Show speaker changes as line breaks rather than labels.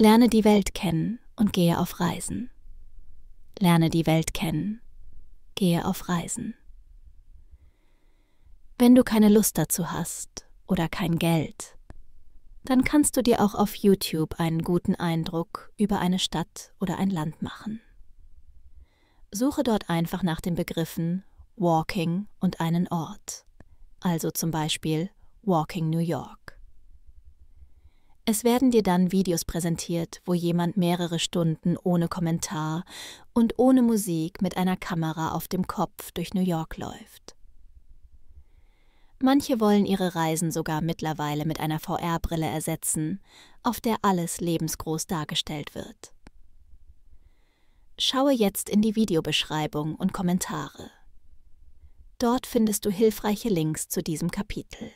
Lerne die Welt kennen und gehe auf Reisen.
Lerne die Welt kennen,
gehe auf Reisen. Wenn du keine Lust dazu hast oder kein Geld, dann kannst du dir auch auf YouTube einen guten Eindruck über eine Stadt oder ein Land machen. Suche dort einfach nach den Begriffen Walking und einen Ort, also zum Beispiel Walking New York. Es werden dir dann Videos präsentiert, wo jemand mehrere Stunden ohne Kommentar und ohne Musik mit einer Kamera auf dem Kopf durch New York läuft. Manche wollen ihre Reisen sogar mittlerweile mit einer VR-Brille ersetzen, auf der alles lebensgroß dargestellt wird. Schaue jetzt in die Videobeschreibung und Kommentare. Dort findest du hilfreiche Links zu diesem Kapitel.